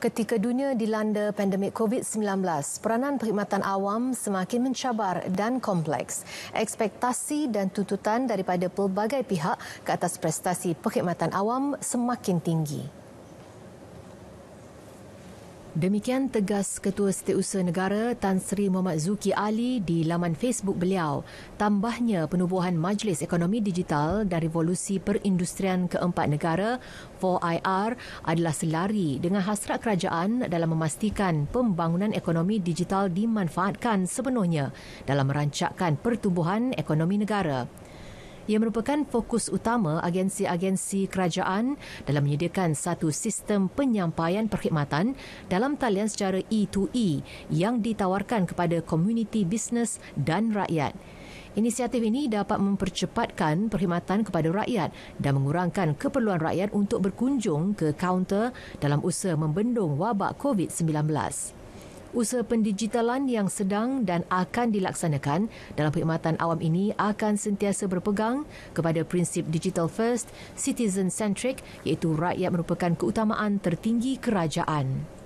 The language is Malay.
Ketika dunia dilanda pandemik COVID-19, peranan perkhidmatan awam semakin mencabar dan kompleks. Ekspektasi dan tuntutan daripada pelbagai pihak ke atas prestasi perkhidmatan awam semakin tinggi. Demikian tegas Ketua Setiausaha Negara Tan Sri Muhammad Zuki Ali di laman Facebook beliau. Tambahnya penubuhan Majlis Ekonomi Digital dan Revolusi Perindustrian Keempat Negara 4IR adalah selari dengan hasrat kerajaan dalam memastikan pembangunan ekonomi digital dimanfaatkan sepenuhnya dalam merancakkan pertumbuhan ekonomi negara ia merupakan fokus utama agensi-agensi kerajaan dalam menyediakan satu sistem penyampaian perkhidmatan dalam talian secara E2E e yang ditawarkan kepada komuniti bisnes dan rakyat. Inisiatif ini dapat mempercepatkan perkhidmatan kepada rakyat dan mengurangkan keperluan rakyat untuk berkunjung ke kaunter dalam usaha membendung wabak COVID-19. Usaha pendigitalan yang sedang dan akan dilaksanakan dalam perkhidmatan awam ini akan sentiasa berpegang kepada prinsip digital first, citizen centric iaitu rakyat merupakan keutamaan tertinggi kerajaan.